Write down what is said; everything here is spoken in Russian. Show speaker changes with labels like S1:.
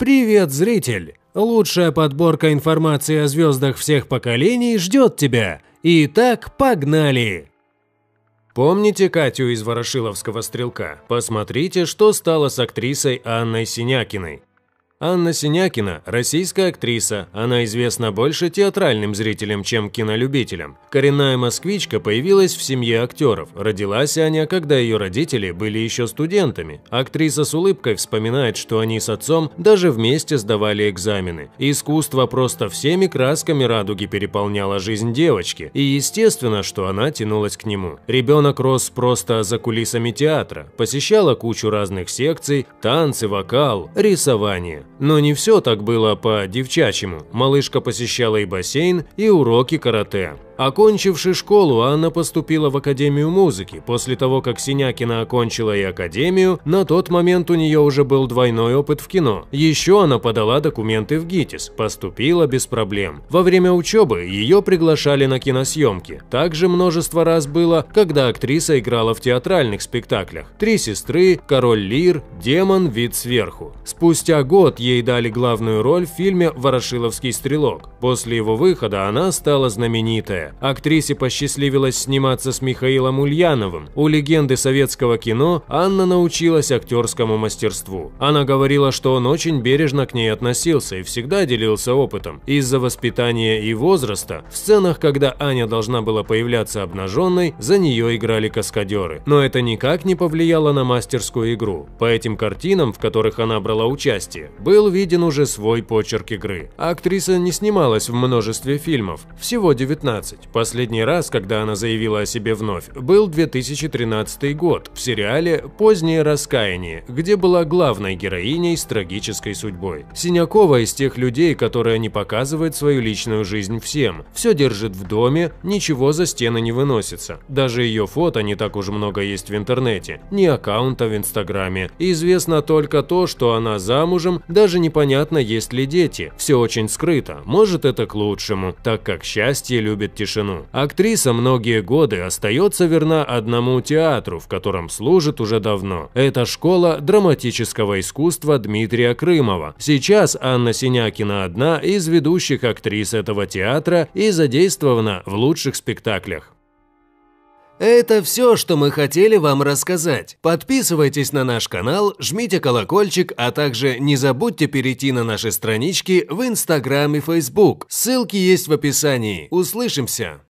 S1: Привет, зритель! Лучшая подборка информации о звездах всех поколений ждет тебя. Итак, погнали! Помните Катю из Ворошиловского стрелка? Посмотрите, что стало с актрисой Анной Синякиной. Анна Синякина – российская актриса, она известна больше театральным зрителям, чем кинолюбителям. Коренная москвичка появилась в семье актеров. Родилась Аня, когда ее родители были еще студентами. Актриса с улыбкой вспоминает, что они с отцом даже вместе сдавали экзамены. Искусство просто всеми красками радуги переполняло жизнь девочки, и естественно, что она тянулась к нему. Ребенок рос просто за кулисами театра, посещала кучу разных секций, танцы, вокал, рисование. Но не все так было по-девчачьему. Малышка посещала и бассейн, и уроки карате. Окончивши школу, Анна поступила в Академию музыки. После того, как Синякина окончила и Академию, на тот момент у нее уже был двойной опыт в кино. Еще она подала документы в ГИТИС, поступила без проблем. Во время учебы ее приглашали на киносъемки. Также множество раз было, когда актриса играла в театральных спектаклях «Три сестры», «Король Лир», «Демон. Вид сверху». Спустя год ей дали главную роль в фильме «Ворошиловский стрелок». После его выхода она стала знаменитая. Актрисе посчастливилось сниматься с Михаилом Ульяновым. У легенды советского кино Анна научилась актерскому мастерству. Она говорила, что он очень бережно к ней относился и всегда делился опытом. Из-за воспитания и возраста в сценах, когда Аня должна была появляться обнаженной, за нее играли каскадеры. Но это никак не повлияло на мастерскую игру. По этим картинам, в которых она брала участие, был виден уже свой почерк игры. Актриса не снималась в множестве фильмов, всего 19. 12. Последний раз, когда она заявила о себе вновь, был 2013 год в сериале «Позднее раскаяние», где была главной героиней с трагической судьбой. Синякова из тех людей, которые не показывают свою личную жизнь всем. Все держит в доме, ничего за стены не выносится. Даже ее фото не так уж много есть в интернете, ни аккаунта в Инстаграме. И известно только то, что она замужем, даже непонятно, есть ли дети. Все очень скрыто, может это к лучшему, так как счастье любит тишину тишину. Актриса многие годы остается верна одному театру, в котором служит уже давно. Это школа драматического искусства Дмитрия Крымова. Сейчас Анна Синякина одна из ведущих актрис этого театра и задействована в лучших спектаклях. Это все, что мы хотели вам рассказать. Подписывайтесь на наш канал, жмите колокольчик, а также не забудьте перейти на наши странички в Инстаграм и Фейсбук. Ссылки есть в описании. Услышимся!